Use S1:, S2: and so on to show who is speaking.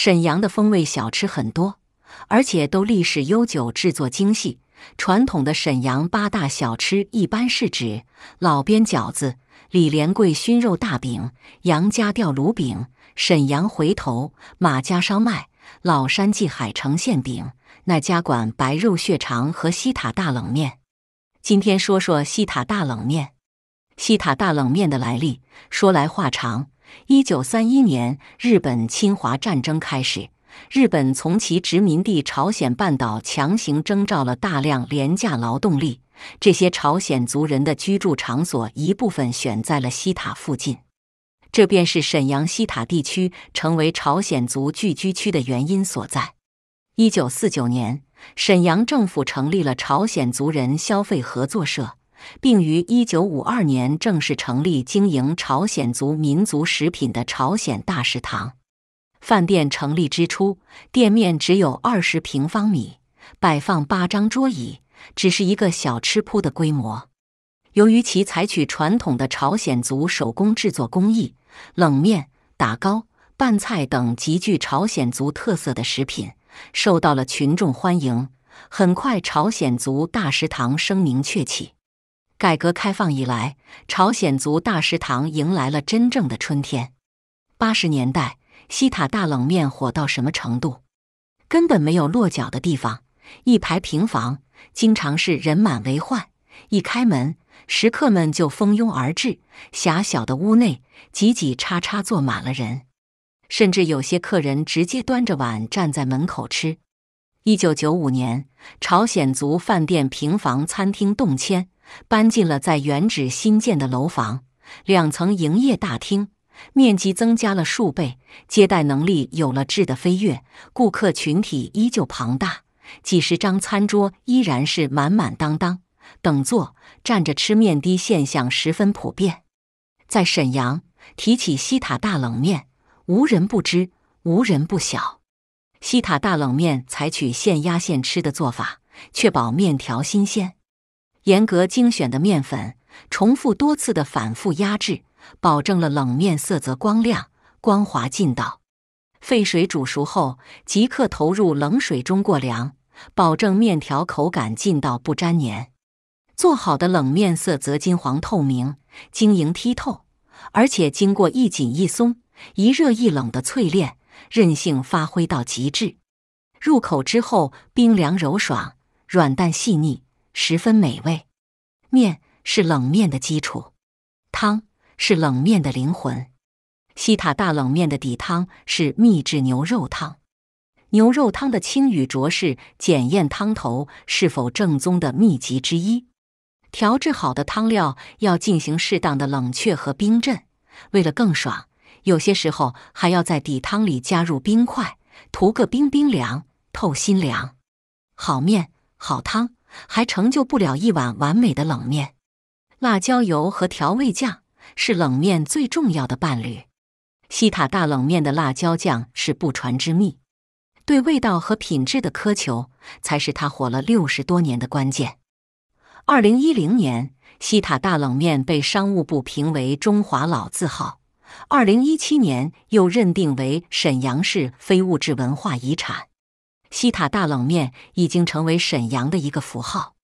S1: 沈阳的风味小吃很多，而且都历史悠久，制作精细。传统的沈阳八大小吃一般是指老边饺子、李连贵熏肉大饼、杨家吊炉饼、沈阳回头、马家烧麦、老山记海城馅饼、那家馆白肉血肠和西塔大冷面。今天说说西塔大冷面。西塔大冷面的来历说来话长。一九三一年，日本侵华战争开始，日本从其殖民地朝鲜半岛强行征召了大量廉价劳动力。这些朝鲜族人的居住场所一部分选在了西塔附近，这便是沈阳西塔地区成为朝鲜族聚居区的原因所在。一九四九年，沈阳政府成立了朝鲜族人消费合作社。并于一九五二年正式成立经营朝鲜族民族食品的朝鲜大食堂。饭店成立之初，店面只有二十平方米，摆放八张桌椅，只是一个小吃铺的规模。由于其采取传统的朝鲜族手工制作工艺，冷面、打糕、拌菜等极具朝鲜族特色的食品，受到了群众欢迎。很快，朝鲜族大食堂声名鹊起。改革开放以来，朝鲜族大食堂迎来了真正的春天。八十年代，西塔大冷面火到什么程度？根本没有落脚的地方，一排平房经常是人满为患。一开门，食客们就蜂拥而至，狭小的屋内挤挤叉叉坐满了人，甚至有些客人直接端着碗站在门口吃。一九九五年，朝鲜族饭店平房餐厅动迁，搬进了在原址新建的楼房，两层营业大厅，面积增加了数倍，接待能力有了质的飞跃。顾客群体依旧庞大，几十张餐桌依然是满满当当，等座站着吃面的现象十分普遍。在沈阳，提起西塔大冷面，无人不知，无人不晓。西塔大冷面采取现压现吃的做法，确保面条新鲜。严格精选的面粉，重复多次的反复压制，保证了冷面色泽光亮、光滑劲道。沸水煮熟后，即刻投入冷水中过凉，保证面条口感劲道不粘黏。做好的冷面色泽金黄透明、晶莹剔透，而且经过一紧一松、一热一冷的淬炼。韧性发挥到极致，入口之后冰凉柔爽、软淡细腻，十分美味。面是冷面的基础，汤是冷面的灵魂。西塔大冷面的底汤是秘制牛肉汤，牛肉汤的清与浊是检验汤头是否正宗的秘籍之一。调制好的汤料要进行适当的冷却和冰镇，为了更爽。有些时候还要在底汤里加入冰块，图个冰冰凉、透心凉。好面、好汤还成就不了一碗完美的冷面。辣椒油和调味酱是冷面最重要的伴侣。西塔大冷面的辣椒酱是不传之秘，对味道和品质的苛求才是它火了六十多年的关键。二零一零年，西塔大冷面被商务部评为中华老字号。二零一七年又认定为沈阳市非物质文化遗产，西塔大冷面已经成为沈阳的一个符号。